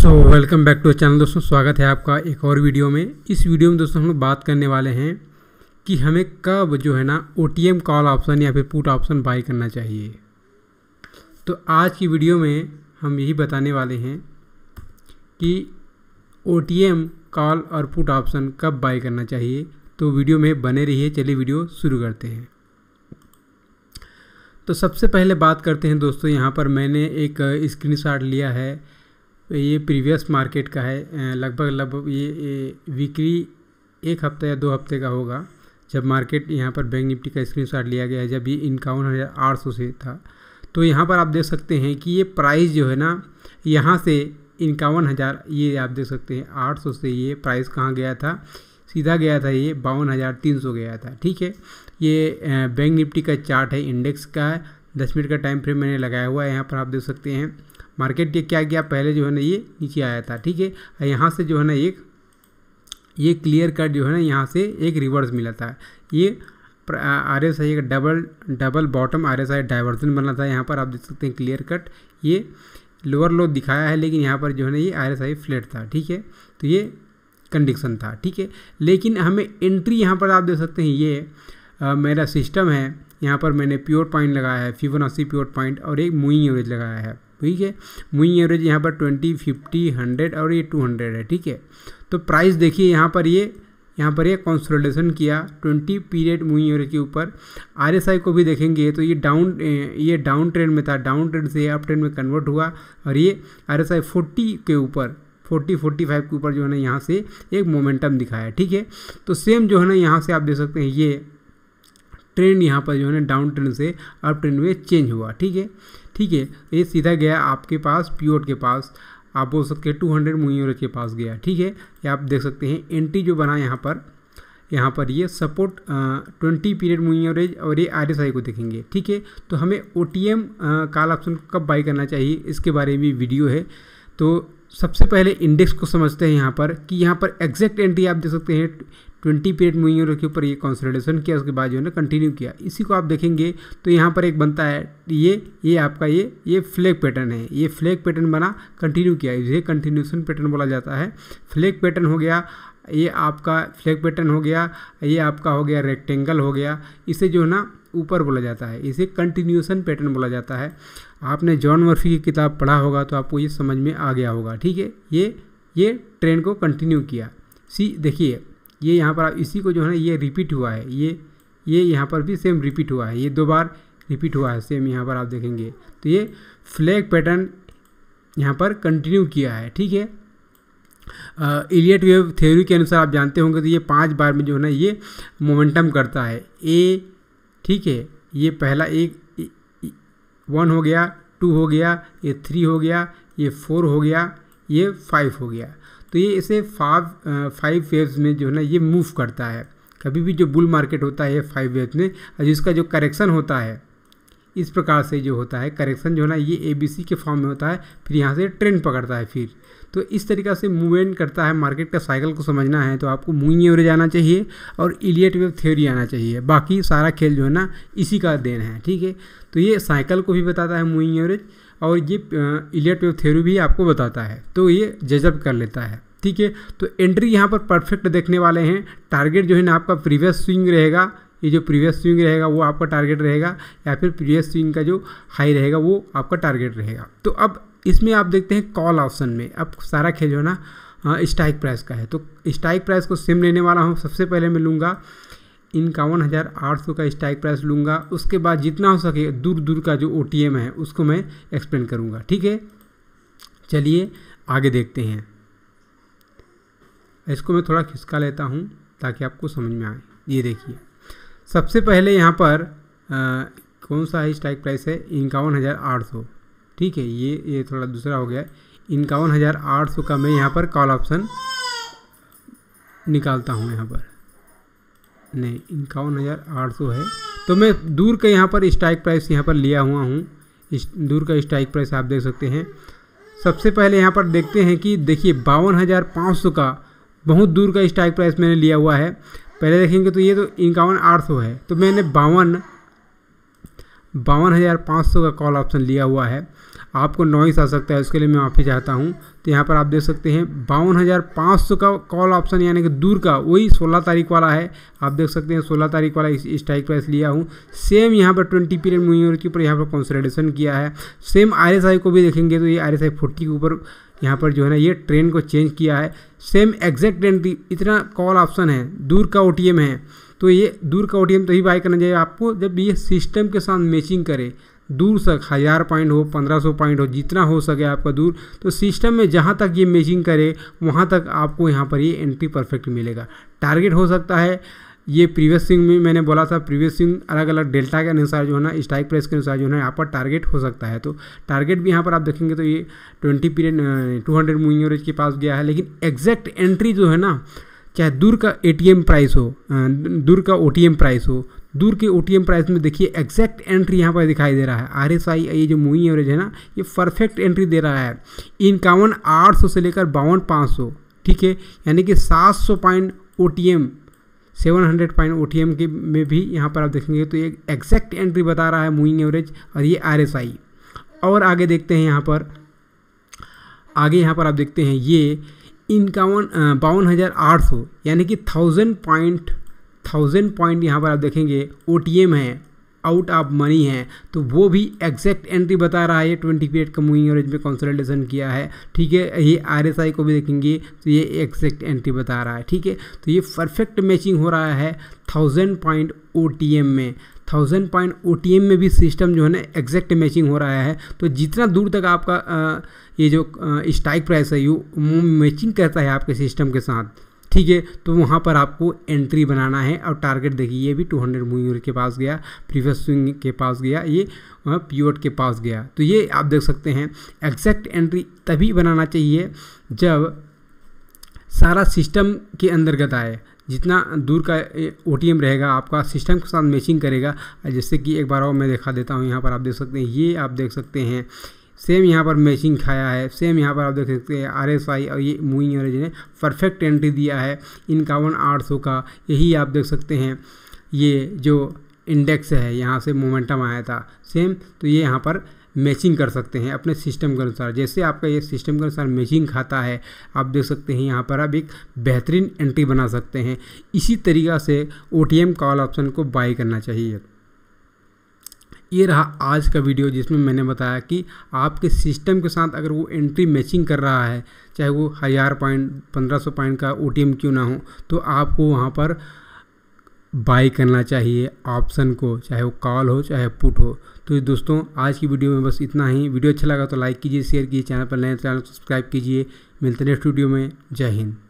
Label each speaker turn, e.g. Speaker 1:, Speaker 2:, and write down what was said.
Speaker 1: so welcome back to channel दोस्तों स्वागत है आपका एक और वीडियो में इस वीडियो में दोस्तों हम लोग बात करने वाले हैं कि हमें कब जो है ना ओ कॉल ऑप्शन या फिर पुट ऑप्शन बाई करना चाहिए तो आज की वीडियो में हम यही बताने वाले हैं कि ओ कॉल और पुट ऑप्शन कब बाई करना चाहिए तो वीडियो में बने रहिए चलिए वीडियो शुरू करते हैं तो सबसे पहले बात करते हैं दोस्तों यहाँ पर मैंने एक स्क्रीन लिया है ये प्रीवियस मार्केट का है लगभग लगभग ये, ये वीकली एक हफ्ते या दो हफ्ते का होगा जब मार्केट यहाँ पर बैंक निफ्टी का शॉट लिया गया है जब ये इक्यावन हज़ार आठ सौ से था तो यहाँ पर आप देख सकते हैं कि ये प्राइस जो है ना यहाँ से इक्यावन हज़ार ये आप देख सकते हैं आठ सौ से ये प्राइस कहाँ गया था सीधा गया था ये बावन हज़ार तीन सौ गया था ठीक है ये बैंक निफ्टी का चार्ट है इंडेक्स का है दस मिनट का टाइम फ्रेम मैंने लगाया हुआ है यहाँ पर आप देख सकते हैं मार्केट ये क्या गया पहले जो है ना ये नीचे आया था ठीक है यहाँ से जो है ना एक ये क्लियर कट जो है ना यहाँ से एक रिवर्स मिला था ये आर एस आई का double double bottom R S I divergence बना था यहाँ पर आप देख सकते हैं क्लियर कट ये लोअर लो दिखाया है लेकिन यहाँ पर जो है ना ये आर एस आई फ्लैट था ठीक है तो ये कंडीशन था ठीक है लेकिन हमें एंट्री यहाँ पर आप देख सकते हैं ये आ, मेरा सिस्टम है यहाँ पर मैंने प्योर पॉइंट लगाया है फिबोनाची प्योर पॉइंट और एक मूविंग एवरेज लगाया है ठीक है मुई एवरेज यहाँ पर ट्वेंटी फिफ्टी हंड्रेड और ये टू हंड्रेड है ठीक है तो प्राइस देखिए यहाँ पर ये यहाँ पर ये कंसोलिडेशन किया 20 पीरियड मुई एवरेज के ऊपर आरएसआई को भी देखेंगे तो ये डाउन ये डाउन ट्रेंड में था डाउन ट्रेंड से अप ट्रेंड में कन्वर्ट हुआ और ये आरएसआई 40 के ऊपर 40 45 के ऊपर जो है ना यहाँ से एक मोमेंटम दिखाया ठीक है तो सेम जो है ना यहाँ से आप देख सकते हैं ये ट्रेंड यहाँ पर जो है ना डाउन ट्रेंड से अप ट्रेंड में चेंज हुआ ठीक है ठीक है ये सीधा गया आपके पास प्योर के पास आप बोल सकते हैं टू हंड्रेड मुनीरज के पास गया ठीक है ये आप देख सकते हैं एंट्री जो बना यहाँ पर यहाँ पर ये सपोर्ट ट्वेंटी पीरियड मूविंग और ये आर को देखेंगे ठीक है तो हमें O T M call option कब बाई करना चाहिए इसके बारे में वीडियो है तो सबसे पहले इंडेक्स को समझते हैं यहाँ पर कि यहाँ पर एग्जैक्ट एंट्री आप देख सकते हैं ट्वेंटी पीरियड मूविंग एवरेज के ऊपर ये कॉन्सल्टेशन किया उसके बाद जो है ना कंटिन्यू किया इसी को आप देखेंगे तो यहाँ पर एक बनता है ये ये आपका ये ये फ्लैग पैटर्न है ये फ्लैग पैटर्न बना कंटिन्यू किया इसे कंटिन्यूशन पैटर्न बोला जाता है फ्लैग पैटर्न हो गया ये आपका फ्लैग पैटर्न हो गया ये आपका हो गया रेक्टेंगल हो गया इसे जो है ना ऊपर बोला जाता है इसे कंटिन्यूसन पैटर्न बोला जाता है आपने जॉन मर्फी की किताब पढ़ा होगा तो आपको ये समझ में आ गया होगा ठीक है ये ये ट्रेंड को कंटिन्यू किया सी देखिए ये यहाँ पर इसी को जो है ना ये रिपीट हुआ है ये ये यहाँ पर भी सेम रिपीट हुआ है ये दो बार रिपीट हुआ है सेम यहाँ पर आप देखेंगे तो ये फ्लैग पैटर्न यहाँ पर कंटिन्यू किया है ठीक है इलियट वेव थ्योरी के अनुसार आप जानते होंगे तो ये पांच बार में जो है ना ये मोमेंटम करता है ए ठीक है ये पहला एक वन हो गया टू हो गया ये थ्री हो गया ये फोर हो गया ये फाइव हो गया तो ये इसे फाइव फाइव वेव्स में जो है ना ये मूव करता है कभी भी जो बुल मार्केट होता है फाइव वेव्स में जिसका जो करेक्शन होता है इस प्रकार से जो होता है करेक्शन जो है ना ये ए बी सी के फॉर्म में होता है फिर यहाँ से ट्रेंड पकड़ता है फिर तो इस तरीका से मूवमेंट करता है मार्केट का साइकिल को समझना है तो आपको मूविंग एवरेज आना चाहिए और इलियट वेव थ्योरी आना चाहिए बाकी सारा खेल जो है ना इसी का देन है ठीक है तो ये साइकिल को भी बताता है मूविंग एवरेज और ये इलियट वेव थ्योरी भी आपको बताता है तो ये जजब कर लेता है ठीक है तो एंट्री यहाँ पर परफेक्ट देखने वाले हैं टारगेट जो है ना आपका प्रीवियस स्विंग रहेगा ये जो प्रीवियस स्विंग रहेगा वो आपका टारगेट रहेगा या फिर प्रीवियस स्विंग का जो हाई रहेगा वो आपका टारगेट रहेगा तो अब इसमें आप देखते हैं कॉल ऑप्शन में अब सारा खेल जो है ना स्ट्राइक हाँ, प्राइस का है तो स्ट्राइक प्राइस को सेम लेने वाला हूँ सबसे पहले मैं लूँगा इक्यावन हज़ार आठ सौ का स्ट्राइक प्राइस लूँगा उसके बाद जितना हो सके दूर दूर का जो ओ है उसको मैं एक्सप्लेन करूँगा ठीक है चलिए आगे देखते हैं इसको मैं थोड़ा खिसका लेता हूँ ताकि आपको समझ में आए ये देखिए सबसे पहले यहाँ पर आ, कौन सा है स्ट्राइक प्राइस है इक्यावन हज़ार आठ सौ ठीक है ये ये थोड़ा दूसरा हो गया इक्यावन हज़ार आठ सौ का मैं यहाँ पर कॉल ऑप्शन निकालता हूँ यहाँ पर नहीं इक्यावन हज़ार आठ सौ है तो मैं दूर का यहाँ पर स्ट्राइक प्राइस यहाँ पर लिया हुआ हूँ दूर का स्ट्राइक प्राइस आप देख सकते हैं सबसे पहले यहाँ पर देखते हैं कि देखिए बावन हज़ार पाँच सौ का बहुत दूर का स्ट्राइक प्राइस मैंने लिया हुआ है पहले देखेंगे तो ये तो इक्यावन आठ सौ है तो मैंने बावन बावन हज़ार पाँच सौ का कॉल ऑप्शन लिया हुआ है आपको नॉइस आ सकता है उसके लिए मैं माफ़ी चाहता हूँ तो यहाँ पर आप देख सकते हैं बावन हज़ार पाँच सौ का कॉल ऑप्शन यानी कि दूर का वही सोलह तारीख वाला है आप देख सकते हैं सोलह तारीख वाला इस स्ट्राइक प्राइस लिया हूँ सेम यहाँ पर ट्वेंटी पीरियड मूवी के ऊपर यहाँ पर कॉन्सल्टेशन किया है सेम आर को भी देखेंगे तो ये आर एस के ऊपर यहाँ पर जो है ना ये ट्रेन को चेंज किया है सेम एग्जैक्ट ट्रेन इतना कॉल ऑप्शन है दूर का ओ है तो ये दूर का ओ टी तो ही बाई करना चाहिए आपको जब ये सिस्टम के साथ मैचिंग करे दूर तक हज़ार पॉइंट हो पंद्रह सौ पॉइंट हो जितना हो सके आपका दूर तो सिस्टम में जहाँ तक ये मैचिंग करे वहाँ तक आपको यहाँ पर ये एंट्री परफेक्ट मिलेगा टारगेट हो सकता है ये प्रीवियस सिंग में मैंने बोला था प्रीवियस सिंग अलग अलग डेल्टा के अनुसार जो है ना स्ट्राइक प्राइस के अनुसार जो है ना यहाँ पर टारगेट हो सकता है तो टारगेट भी यहाँ पर आप देखेंगे तो ये twenty period two hundred moving average के पास गया है लेकिन एग्जैक्ट एंट्री जो है ना चाहे दूर का ए प्राइस हो दूर का ओ प्राइस हो दूर के ओ प्राइस में देखिए एग्जैक्ट एंट्री यहाँ पर दिखाई दे रहा है आर एस आई ये जो मूविंग एवरेज है ना ये परफेक्ट एंट्री दे रहा है इक्यावन आठ सौ से लेकर बावन पाँच सौ ठीक है यानी कि सात सौ point O T M seven hundred point O T M के में भी यहाँ पर आप देखेंगे तो एक एग्जैक्ट एंट्री बता रहा है मूविंग एवरेज और ये आर एस आई और आगे देखते हैं यहाँ पर आगे यहाँ पर आप देखते हैं ये इनकावन बावन हज़ार आठ सौ यानी कि थाउजेंड पॉइंट थाउजेंड पॉइंट यहाँ पर आप देखेंगे ओ टी एम है आउट ऑफ मनी है तो वो भी एग्जैक्ट एंट्री बता रहा है ये ट्वेंटी पीरियड का मूविंग एवरेज में कंसल्टेशन किया है ठीक है ये आरएसआई को भी देखेंगे तो ये एग्जैक्ट एंट्री बता रहा है ठीक है तो ये परफेक्ट मैचिंग हो रहा है थाउजेंड पॉइंट ओ में थाउजेंड पॉइंट ओ में भी सिस्टम जो है ना एग्जैक्ट मैचिंग हो रहा है तो जितना दूर तक आपका ये जो स्टाइक प्राइस है यू मैचिंग करता है आपके सिस्टम के साथ ठीक है तो वहाँ पर आपको एंट्री बनाना है और टारगेट देखिए ये भी टू हंड्रेड के पास गया प्रीवियस स्विंग के पास गया ये पीओट के पास गया तो ये आप देख सकते हैं एग्जैक्ट एंट्री तभी बनाना चाहिए जब सारा सिस्टम के अंतर्गत आए जितना दूर का ओ रहेगा आपका सिस्टम के साथ मैचिंग करेगा जैसे कि एक बार और मैं दिखा देता हूँ यहाँ पर आप देख सकते हैं ये आप देख सकते हैं सेम यहाँ पर मैचिंग खाया है सेम यहाँ पर आप देख सकते हैं आर एस आई और ये मूविंग एवरेज ने परफेक्ट एंट्री दिया है इक्यावन आठ सौ का यही आप देख सकते हैं ये जो इंडेक्स है यहाँ से मोमेंटम आया था सेम तो ये यहाँ पर मैचिंग कर सकते हैं अपने सिस्टम के अनुसार जैसे आपका ये सिस्टम के अनुसार मैचिंग खाता है आप देख सकते हैं यहाँ पर आप एक बेहतरीन एंट्री बना सकते हैं इसी तरीका से ओ कॉल ऑप्शन को बाई करना चाहिए ये रहा आज का वीडियो जिसमें मैंने बताया कि आपके सिस्टम के साथ अगर वो एंट्री मैचिंग कर रहा है चाहे वो हज़ार पॉइंट पंद्रह सौ पॉइंट का ओ क्यों ना हो तो आपको वहाँ पर बाई करना चाहिए ऑप्शन को चाहे वो कॉल हो चाहे पुट हो तो दोस्तों आज की वीडियो में बस इतना ही वीडियो अच्छा लगा तो लाइक कीजिए शेयर कीजिए चैनल पर नए तो चैनल सब्सक्राइब कीजिए मिलते नेक्स्ट वीडियो में जय हिंद